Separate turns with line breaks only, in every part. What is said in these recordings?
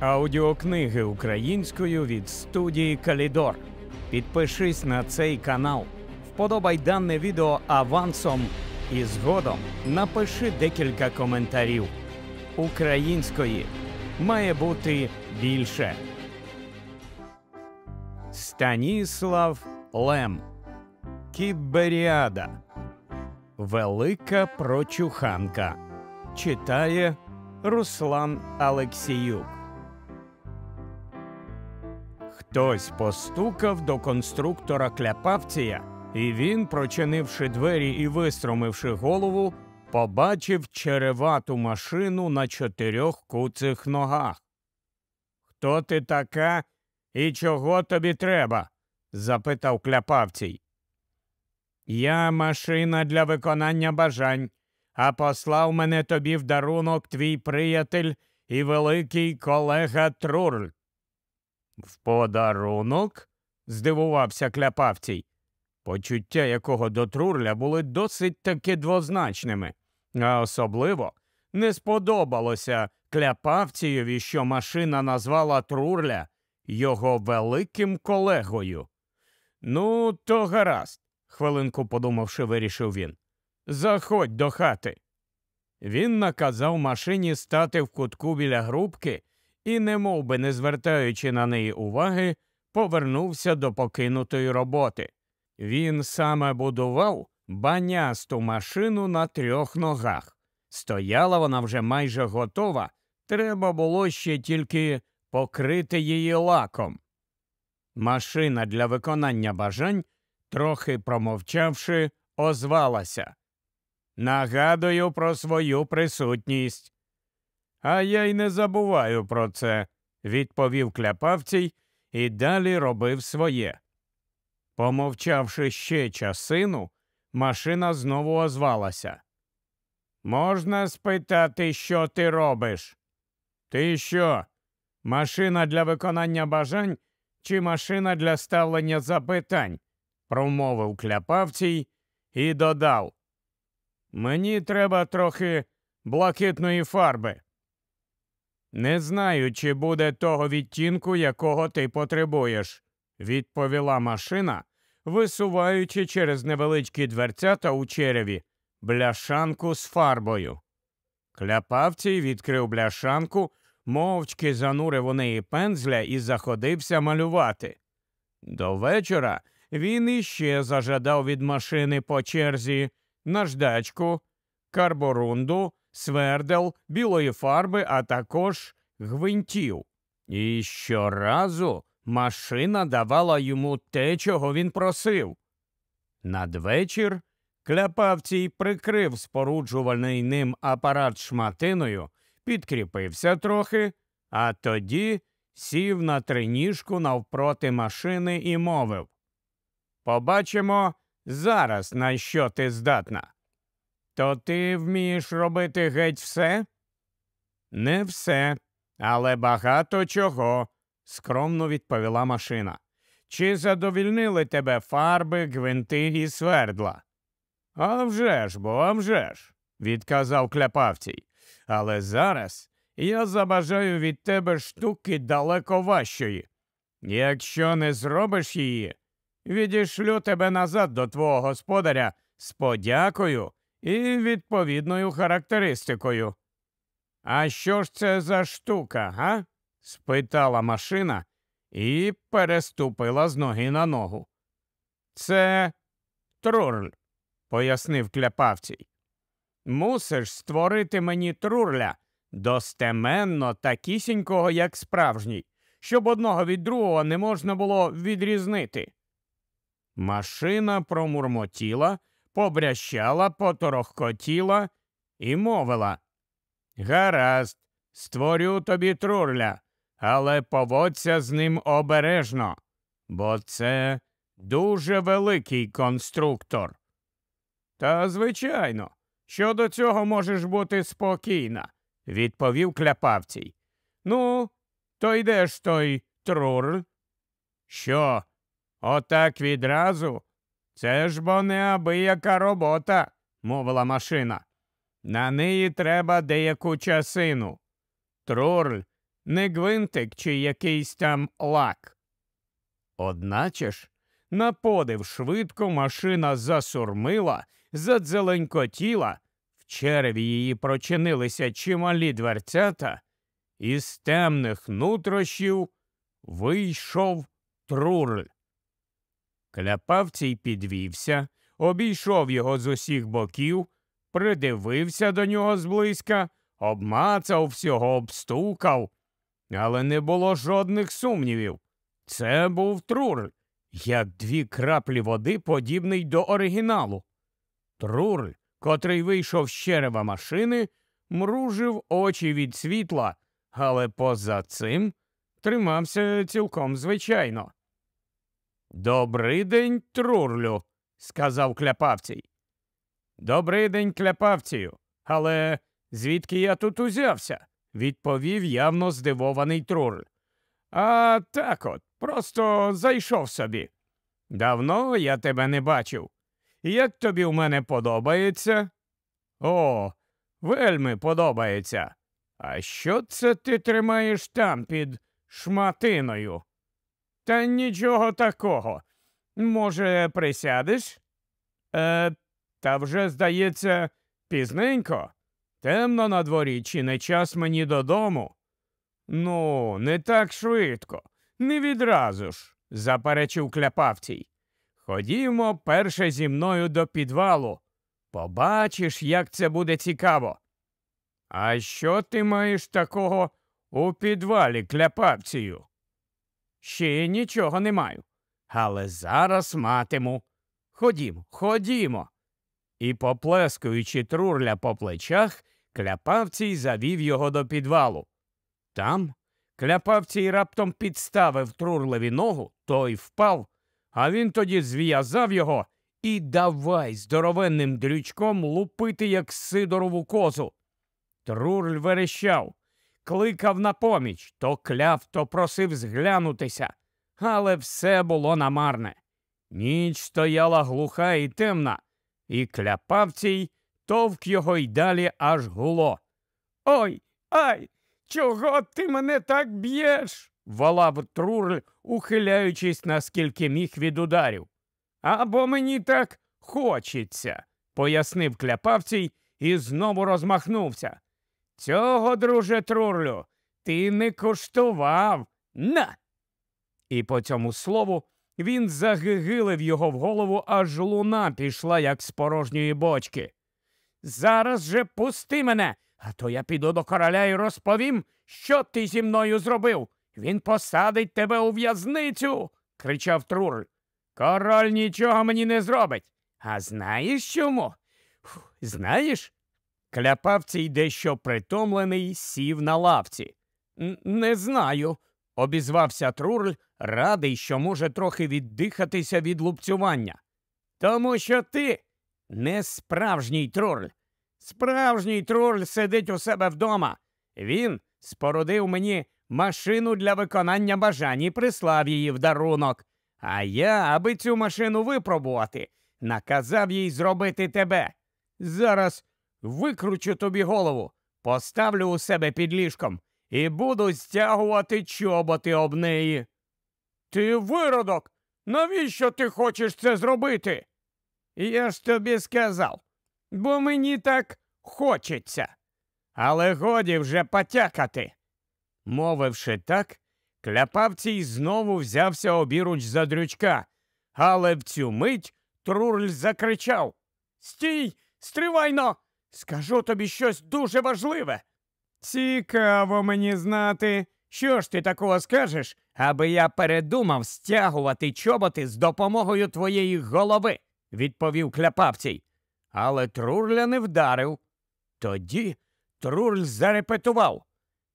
Аудіокниги українською від студії Калідор. Підпишись на цей канал, вподобай дане відео авансом і згодом напиши декілька коментарів. Української має бути більше. Станіслав Лем Кіберіада Велика прочуханка читає Руслан Алексіюк. Хтось постукав до конструктора кляпавція, і він, прочинивши двері і вистромивши голову, побачив черевату машину на чотирьох куцих ногах. Хто ти така і чого тобі треба? запитав кляпавцій. Я машина для виконання бажань, а послав мене тобі в дарунок твій приятель і великий колега Трурль. В подарунок? здивувався кляпавцій, почуття якого до Трурля були досить таки двозначними, а особливо не сподобалося кляпавцієві, що машина назвала Трурля його великим колегою. Ну, то гаразд хвилинку подумавши, вирішив він. Заходь до хати. Він наказав машині стати в кутку біля грубки і, немов би не звертаючи на неї уваги, повернувся до покинутої роботи. Він саме будував банясту машину на трьох ногах. Стояла вона вже майже готова, треба було ще тільки покрити її лаком. Машина для виконання бажань трохи промовчавши, озвалася. Нагадую про свою присутність. А я й не забуваю про це, відповів кляпавцій і далі робив своє. Помовчавши ще часину, машина знову озвалася. Можна спитати, що ти робиш? Ти що? Машина для виконання бажань чи машина для ставлення запитань? промовив кляпавцій і додав. Мені треба трохи блакитної фарби. Не знаю, чи буде того відтінку, якого ти потребуєш, відповіла машина, висуваючи через невеличкі дверцята у череві бляшанку з фарбою. Кляпавцій відкрив бляшанку, мовчки занурив у неї пензля і заходився малювати. До вечора він іще зажадав від машини по черзі наждачку, карборунду, свердел, білої фарби, а також гвинтів. І щоразу машина давала йому те, чого він просив. Надвечір кляпавцій прикрив споруджуваний ним апарат шматиною, підкріпився трохи, а тоді сів на триніжку навпроти машини і мовив. Побачимо зараз, на що ти здатна. То ти вмієш робити геть все? Не все, але багато чого, скромно відповіла машина. Чи задовільнили тебе фарби, гвинти і свердла? «А вже ж, бо а вже ж», – відказав кляпавцій. Але зараз я забажаю від тебе штуки далеко важчої. Якщо не зробиш її, відішлю тебе назад до твого господаря з подякою і відповідною характеристикою. А що ж це за штука, га? спитала машина і переступила з ноги на ногу. Це трурль, пояснив кляпавцій. Мусиш створити мені трурля достеменно такісінького, як справжній, щоб одного від другого не можна було відрізнити. Машина промурмотіла, побрящала, поторохкотіла і мовила. Гаразд, створю тобі трурля, але поводься з ним обережно, бо це дуже великий конструктор. Та, звичайно, щодо цього можеш бути спокійна, відповів кляпавцій. Ну, то йдеш той трур. Що, Отак відразу. Це ж бо неабияка робота, мовила машина. На неї треба деяку часину. Трурль, не гвинтик чи якийсь там лак. Одначе ж, на подив швидко машина засурмила, задзеленькотіла, в черві її прочинилися чималі дверцята, і з темних нутрощів вийшов трурль. Кляпавцій підвівся, обійшов його з усіх боків, придивився до нього зблизька, обмацав всього, обстукав. Але не було жодних сумнівів. Це був трур, як дві краплі води, подібний до оригіналу. Труль, котрий вийшов з черева машини, мружив очі від світла, але поза цим тримався цілком звичайно. Добрий день, Трурлю, сказав кляпавцій. Добрий день, кляпавцію, але звідки я тут узявся? відповів явно здивований Трурль. А так от, просто зайшов собі. Давно я тебе не бачив. Як тобі в мене подобається? О, вельми подобається. А що це ти тримаєш там під шматиною? Та нічого такого. Може, присядеш? Е, Та вже, здається, пізненько. Темно на дворі, чи не час мені додому? Ну, не так швидко, не відразу ж, заперечив кляпавцій. Ходімо перше зі мною до підвалу. Побачиш, як це буде цікаво. А що ти маєш такого у підвалі кляпавцію? Ще нічого не маю. Але зараз матиму. Ходімо, ходімо. І, поплескуючи трурля по плечах, кляпавцій завів його до підвалу. Там кляпавцій раптом підставив Трурлеві ногу, той впав, а він тоді зв'язав його і давай здоровенним дрючком лупити, як Сидорову козу. Трурль верещав кликав на поміч, то кляв, то просив зглянутися, але все було намарне. Ніч стояла глуха і темна, і кляпавцій товк його й далі аж гуло. Ой, ай! Чого ти мене так б'єш? волав Трурль, ухиляючись, наскільки міг від ударів. Або мені так хочеться, пояснив кляпавцій і знову розмахнувся. Цього, друже Трурлю, ти не куштував. На. І по цьому слову він загигилив його в голову, аж луна пішла, як з порожньої бочки. Зараз же пусти мене, а то я піду до короля і розповім, що ти зі мною зробив. Він посадить тебе у в'язницю, кричав Трурль. Король нічого мені не зробить. А знаєш чому? Фу, знаєш, Кляпавцій, дещо притомлений, сів на лавці. Не знаю, обізвався Трурль, радий, що може трохи віддихатися від лупцювання. Тому що ти не справжній троль. Справжній троль сидить у себе вдома. Він спорудив мені машину для виконання бажань і прислав її в дарунок. А я, аби цю машину випробувати, наказав їй зробити тебе. Зараз викручу тобі голову, поставлю у себе під ліжком і буду стягувати чоботи об неї. Ти виродок, навіщо ти хочеш це зробити? Я ж тобі сказав, бо мені так хочеться. Але годі вже потякати. Мовивши так, кляпавцій знову взявся обіруч за дрючка, але в цю мить Трурль закричав Стій, стривайно, Скажу тобі щось дуже важливе. Цікаво мені знати, що ж ти такого скажеш, аби я передумав стягувати чоботи з допомогою твоєї голови, відповів кляпавцій. Але Трурля не вдарив. Тоді Труль зарепетував.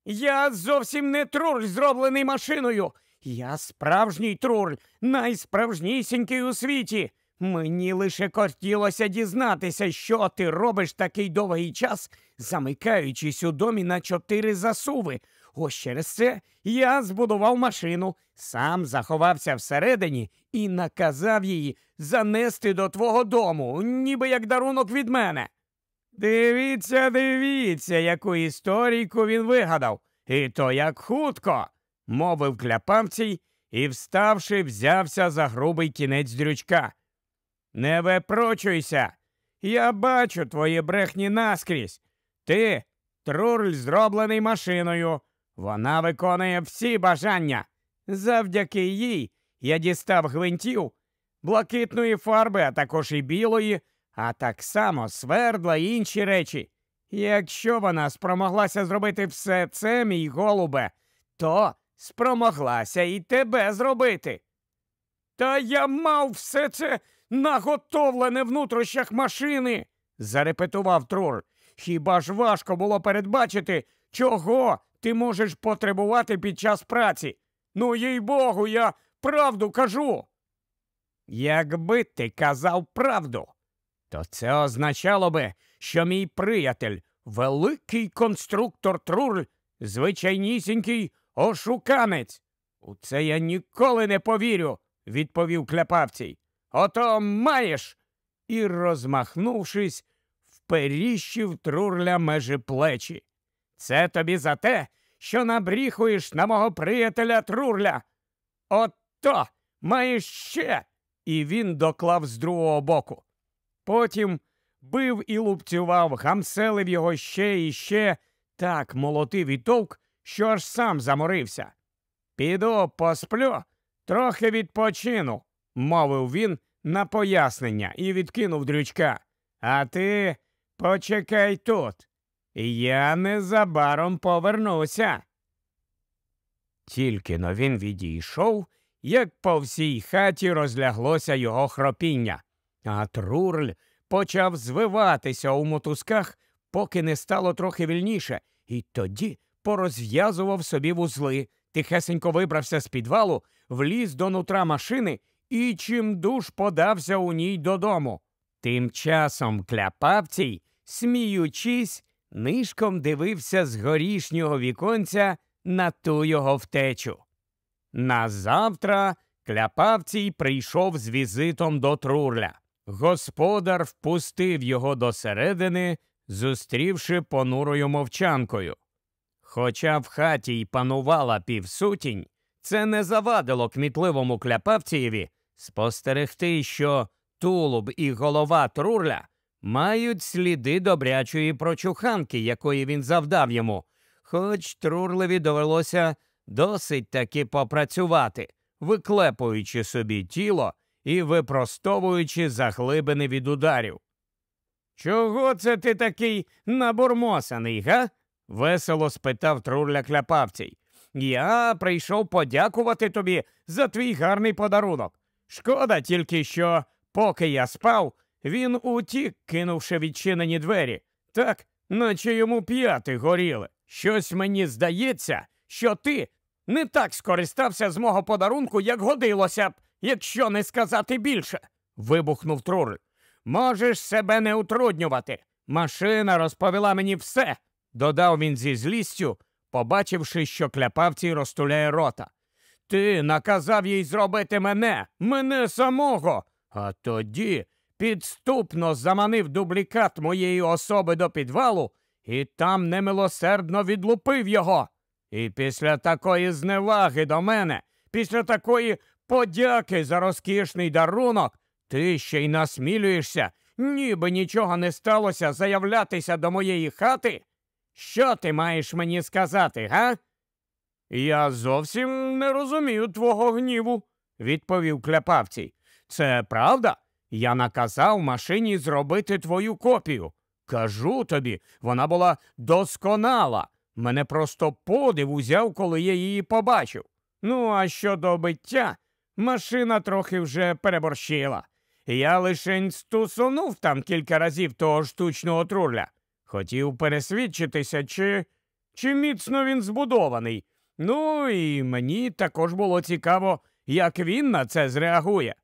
Я зовсім не Труль, зроблений машиною. Я справжній Труль, найсправжнісінький у світі. Мені лише кортілося дізнатися, що ти робиш такий довгий час, замикаючись у домі на чотири засуви. Ось через це я збудував машину, сам заховався всередині і наказав її занести до твого дому, ніби як дарунок від мене. Дивіться, дивіться, яку історійку він вигадав, і то як хутко, мовив кляпавцій і, вставши, взявся за грубий кінець дрючка. Не випручуйся. Я бачу твої брехні наскрізь. Ти трурль зроблений машиною. Вона виконує всі бажання. Завдяки їй я дістав гвинтів, блакитної фарби, а також і білої, а так само свердла і інші речі. Якщо вона спромоглася зробити все це, мій голубе, то спромоглася і тебе зробити. Та я мав все це наготовлене в машини, зарепетував Трур. Хіба ж важко було передбачити, чого ти можеш потребувати під час праці? Ну, їй богу, я правду кажу. Якби ти казав правду, то це означало би, що мій приятель, великий конструктор Трур, звичайнісінький ошуканець. У це я ніколи не повірю, відповів кляпавцій. Ото маєш. І, розмахнувшись, вперіщив трурля межі плечі. Це тобі за те, що набріхуєш на мого приятеля трурля. Ото маєш ще. І він доклав з другого боку. Потім бив і лупцював, гамселив його ще і ще, так молотив і товк, що аж сам заморився. Піду посплю, трохи відпочину, мовив він на пояснення і відкинув дрючка. А ти почекай тут. Я незабаром повернуся. Тільки но він відійшов, як по всій хаті розляглося його хропіння, а Трурль почав звиватися у мотузках, поки не стало трохи вільніше, і тоді порозв'язував собі вузли, тихесенько вибрався з підвалу, вліз до нутра машини і чимдуж подався у ній додому. Тим часом кляпавцій, сміючись, нишком дивився з горішнього віконця на ту його втечу. Назавтра кляпавцій прийшов з візитом до Трурля. Господар впустив його досередини, зустрівши понурою мовчанкою. Хоча в хаті й панувала півсутінь, це не завадило кмітливому кляпавцієві спостерегти, що тулуб і голова трурля мають сліди добрячої прочуханки, якої він завдав йому, хоч трурлеві довелося досить таки попрацювати, виклепуючи собі тіло і випростовуючи заглибини від ударів. Чого це ти такий набурмосаний, га? весело спитав трурля кляпавцій. Я прийшов подякувати тобі за твій гарний подарунок. Шкода тільки, що, поки я спав, він утік, кинувши відчинені двері, так, наче йому п'яти горіли. Щось мені здається, що ти не так скористався з мого подарунку, як годилося б, якщо не сказати більше. вибухнув Трурель. Можеш себе не утруднювати. Машина розповіла мені все, додав він зі злістю, побачивши, що кляпавці розтуляє рота. Ти наказав їй зробити мене, мене самого, а тоді підступно заманив дублікат моєї особи до підвалу і там немилосердно відлупив його. І після такої зневаги до мене, після такої подяки за розкішний дарунок, ти ще й насмілюєшся, ніби нічого не сталося заявлятися до моєї хати. Що ти маєш мені сказати, га? Я зовсім не розумію твого гніву, відповів кляпавцій. Це правда? Я наказав машині зробити твою копію. Кажу тобі, вона була досконала. Мене просто подив узяв, коли я її побачив. Ну, а щодо биття, машина трохи вже переборщила. Я лишень стусунув там кілька разів того штучного труля. Хотів пересвідчитися, чи, чи міцно він збудований. Ну і мені також було цікаво, як він на це зреагує.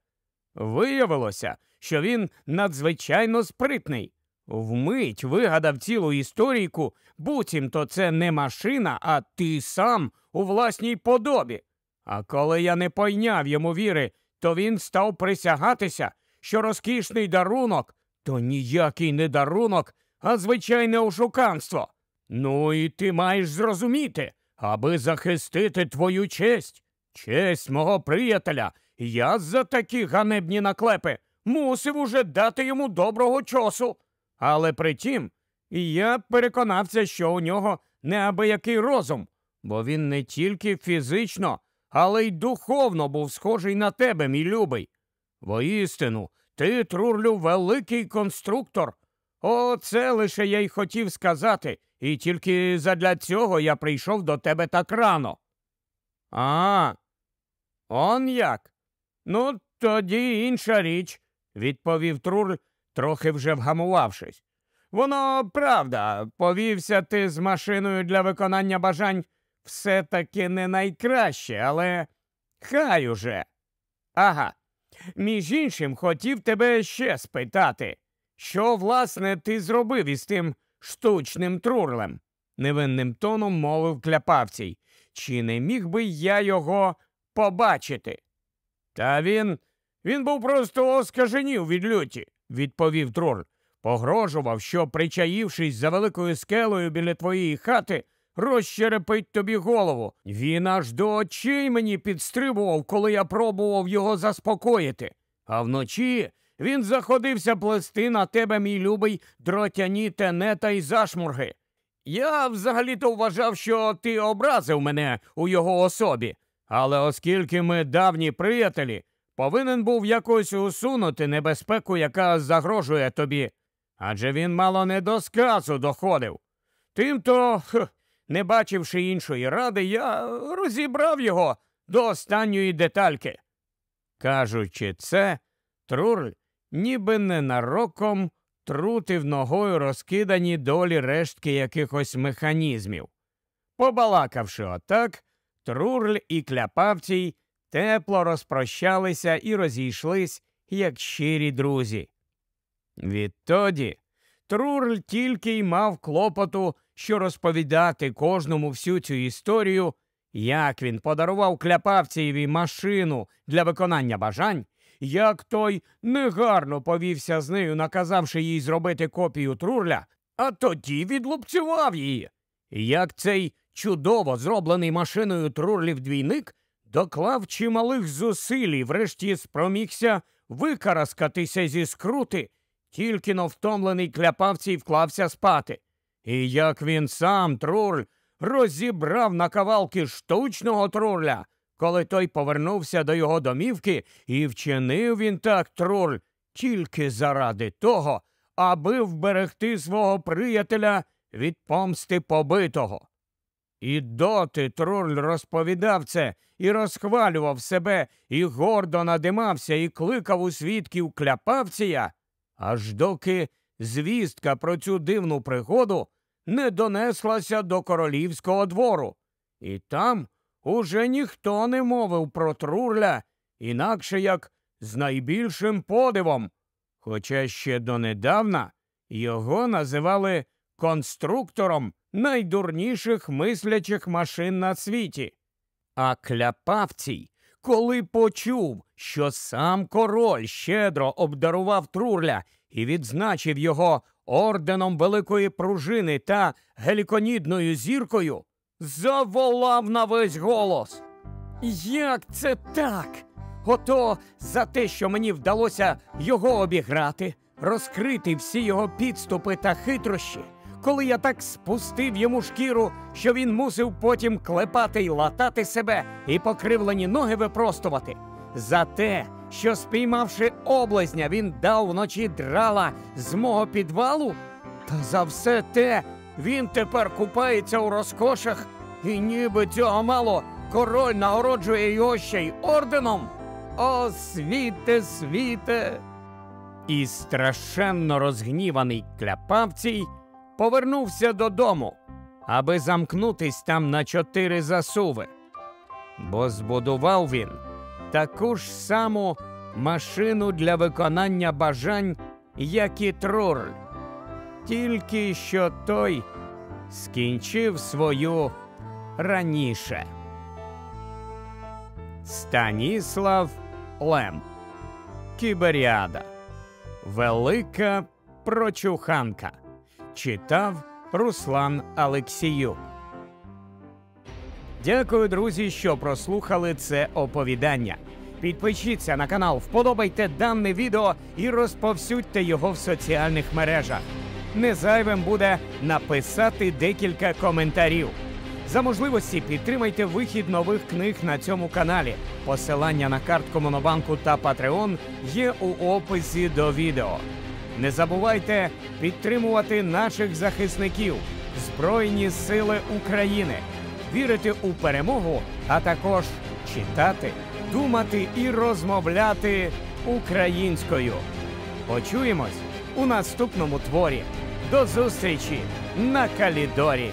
Виявилося, що він надзвичайно спритний. Вмить вигадав цілу історійку, буцімто це не машина, а ти сам у власній подобі. А коли я не пойняв йому віри, то він став присягатися, що розкішний дарунок то ніякий не дарунок, а звичайне ошуканство. Ну і ти маєш зрозуміти, аби захистити твою честь, честь мого приятеля, я за такі ганебні наклепи мусив уже дати йому доброго часу. Але притім я переконався, що у нього неабиякий розум, бо він не тільки фізично, але й духовно був схожий на тебе, мій любий. Воістину, ти, Трурлю, великий конструктор. Оце лише я й хотів сказати. І тільки задля цього я прийшов до тебе так рано. А, он як? Ну, тоді інша річ, відповів Труль, трохи вже вгамувавшись. Воно правда, повівся ти з машиною для виконання бажань все таки не найкраще, але хай уже. Ага. Між іншим хотів тебе ще спитати, що, власне, ти зробив із тим штучним трурлем, невинним тоном мовив кляпавцій. Чи не міг би я його побачити? Та він він був просто оскаженів від люті, відповів Трур. Погрожував, що, причаївшись за великою скелею біля твоєї хати, розчерепить тобі голову. Він аж до очей мені підстрибував, коли я пробував його заспокоїти. А вночі він заходився плести на тебе, мій любий, дротяні тенета і зашмурги. Я взагалі-то вважав, що ти образив мене у його особі, але оскільки ми давні приятелі, повинен був якось усунути небезпеку, яка загрожує тобі. Адже він мало не до сказу доходив. Тимто, хх, не бачивши іншої ради, я розібрав його до останньої детальки. Кажучи це, Труль ніби ненароком трутив ногою розкидані долі рештки якихось механізмів. Побалакавши отак, Трурль і кляпавцій тепло розпрощалися і розійшлись, як щирі друзі. Відтоді Трурль тільки й мав клопоту, що розповідати кожному всю цю історію, як він подарував кляпавцієві машину для виконання бажань, як той негарно повівся з нею, наказавши їй зробити копію трурля, а тоді відлупцював її. Як цей чудово зроблений машиною трурлів двійник доклав чималих зусиль і врешті спромігся викараскатися зі скрути, тільки но втомлений кляпавці й вклався спати. І як він сам труль розібрав на кавалки штучного труля коли той повернувся до його домівки, і вчинив він так троль тільки заради того, аби вберегти свого приятеля від помсти побитого. І доти троль розповідав це і розхвалював себе, і гордо надимався, і кликав у свідків кляпавція, аж доки звістка про цю дивну пригоду не донеслася до королівського двору. І там уже ніхто не мовив про Трурля інакше як з найбільшим подивом, хоча ще донедавна його називали конструктором найдурніших мислячих машин на світі. А кляпавцій, коли почув, що сам король щедро обдарував Трурля і відзначив його орденом великої пружини та геліконідною зіркою, заволав на весь голос. Як це так? Ото за те, що мені вдалося його обіграти, розкрити всі його підступи та хитрощі, коли я так спустив йому шкіру, що він мусив потім клепати й латати себе і покривлені ноги випростувати. За те, що спіймавши облазня, він дав вночі драла з мого підвалу, та за все те, він тепер купається у розкошах, і ніби цього мало король нагороджує його ще й орденом. О, світе, світе! І страшенно розгніваний кляпавцій повернувся додому, аби замкнутись там на чотири засуви. Бо збудував він таку ж саму машину для виконання бажань, як і троль тільки що той скінчив свою раніше. Станіслав Лем Кіберіада. Велика прочуханка. Читав Руслан Алексіюк. Дякую, друзі, що прослухали це оповідання. Підпишіться на канал, вподобайте дане відео і розповсюдьте його в соціальних мережах не зайвим буде написати декілька коментарів. За можливості підтримайте вихід нових книг на цьому каналі. Посилання на картку Монобанку та Патреон є у описі до відео. Не забувайте підтримувати наших захисників, Збройні Сили України, вірити у перемогу, а також читати, думати і розмовляти українською. Почуємось у наступному творі. До зустрічі на калідорі.